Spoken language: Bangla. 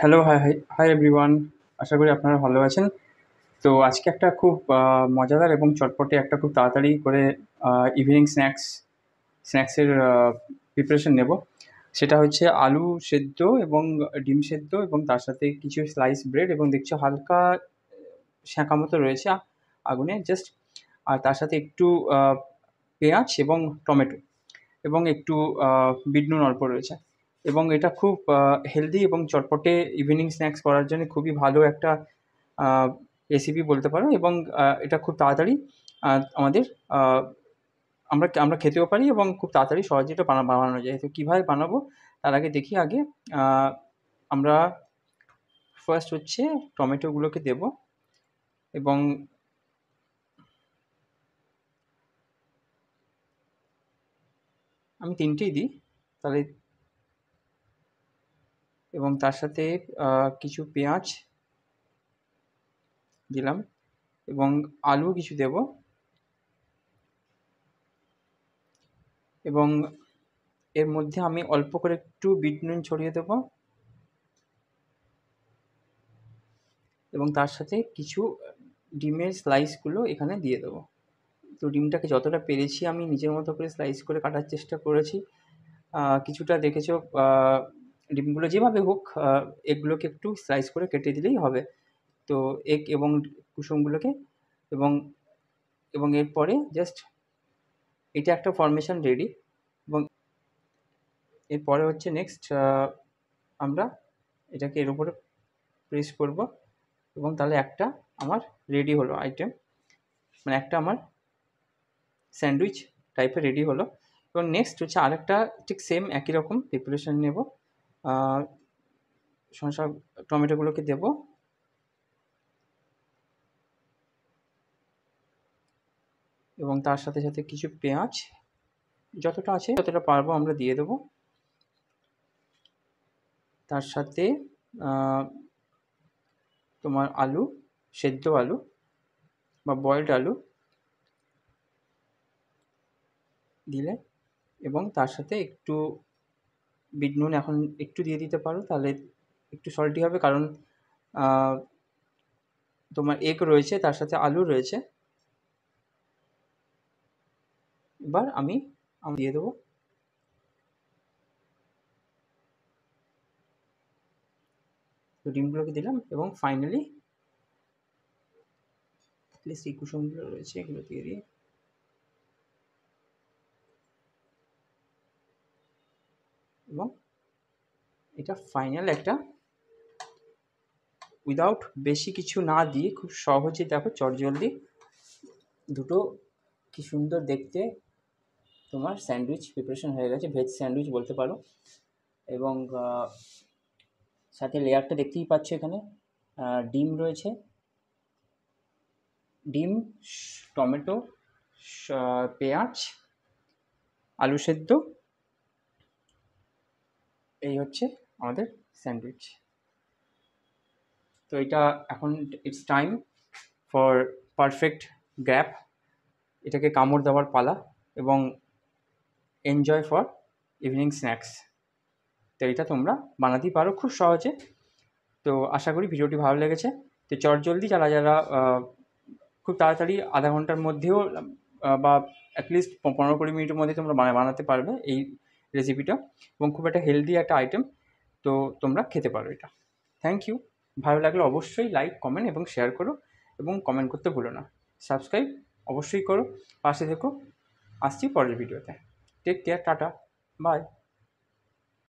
হ্যালো হাই হাই এভরিওয়ান আশা করি আপনারা ভালো আছেন তো আজকে একটা খুব মজাদার এবং চটপটে একটা খুব তাড়াতাড়ি করে ইভিনিং স্ন্যাক্স স্ন্যাক্সের প্রিপারেশন নেব সেটা হচ্ছে আলু সেদ্ধ এবং ডিম সেদ্ধ এবং তার সাথে কিছু স্লাইস ব্রেড এবং দেখছো হালকা শাঁকা মতো রয়েছে আগুনে জাস্ট আর তার সাথে একটু পেঁয়াজ এবং টমেটো এবং একটু বিডনুন অল্প রয়েছে এবং এটা খুব হেলদি এবং চটপটে ইভিনিং স্ন্যাক্স করার জন্য খুবই ভালো একটা রেসিপি বলতে পারো এবং এটা খুব তাড়াতাড়ি আমাদের আমরা আমরা খেতেও পারি এবং খুব তাড়াতাড়ি সহজে এটা বানা বানানো যায় তো কীভাবে বানাবো তার আগে দেখি আগে আমরা ফার্স্ট হচ্ছে টমেটোগুলোকে দেব এবং আমি তিনটেই দিই তাহলে এবং তার সাথে কিছু পেঁয়াজ দিলাম এবং আলু কিছু দেব এবং এর মধ্যে আমি অল্প করে একটু বিট নুন ছড়িয়ে দেব এবং তার সাথে কিছু ডিমের স্লাইসগুলো এখানে দিয়ে দেবো তো ডিমটাকে যতটা পেরেছি আমি নিজের মতো করে স্লাইস করে কাটার চেষ্টা করেছি কিছুটা দেখেছো ডিমগুলো যেভাবে হোক এগুলোকে একটু স্লাইস করে কেটে দিলেই হবে তো এগ এবং কুসুমগুলোকে এবং এবং এরপরে জাস্ট এটা একটা ফরমেশান রেডি এবং এরপরে হচ্ছে নেক্সট আমরা এটাকে এর উপরে প্রেস করব এবং তাহলে একটা আমার রেডি হলো আইটেম মানে একটা আমার স্যান্ডউইচ টাইপের রেডি হলো এবং নেক্সট হচ্ছে আরেকটা ঠিক সেম একই রকম প্রিপারেশান নেব শসা টমেটোগুলোকে দেব এবং তার সাথে সাথে কিছু পেঁয়াজ যতটা আছে ততটা পারবো আমরা দিয়ে দেব তার সাথে তোমার আলু সেদ্ধ আলু বা বয়েলড আলু দিলে এবং তার সাথে একটু বিট নুন এখন একটু দিয়ে দিতে পারো তাহলে একটু সল্টি হবে কারণ তোমার এগ রয়েছে তার সাথে আলু রয়েছে এবার আমি আমি দিয়ে দেবো ডিমগুলোকে দিলাম এবং ফাইনালি প্লেস রয়েছে এগুলো দিয়ে দিয়ে এবং এটা ফাইনাল একটা উইদাউট বেশি কিছু না দিয়ে খুব সহজে দেখো চটজলদি দুটো কি সুন্দর দেখতে তোমার স্যান্ডউইচ প্রিপারেশন হয়ে গেছে ভেজ স্যান্ডউইচ বলতে পারো এবং সাথে লেয়ারটা দেখতেই পাচ্ছ এখানে ডিম রয়েছে ডিম টমেটো পেঁয়াজ আলু সেদ্ধ এই হচ্ছে আমাদের স্যান্ডউইচ তো এটা এখন it's time for perfect gap এটাকে কামড় দেওয়ার পালা এবং এনজয় ফর ইভিনিং স্ন্যাক্স তো এটা তোমরা বানাতেই পারো খুব সহজে তো আশা করি ভিডিওটি ভালো লেগেছে তো চটজলদি যারা যারা খুব তাড়াতাড়ি আধা ঘন্টার মধ্যেও বা অ্যাটলিস্ট পনেরো কুড়ি মিনিটের মধ্যে তোমরা বানাতে পারবে এই রেসিপিটা এবং খুব একটা হেলদি একটা আইটেম তো তোমরা খেতে পারো এটা থ্যাংক ইউ ভালো লাগলে অবশ্যই লাইক কমেন্ট এবং শেয়ার করো এবং কমেন্ট করতে ভুলো না সাবস্ক্রাইব অবশ্যই করো পাশে থেকো আসছি পরের ভিডিওতে টেক কেয়ার টাটা বাই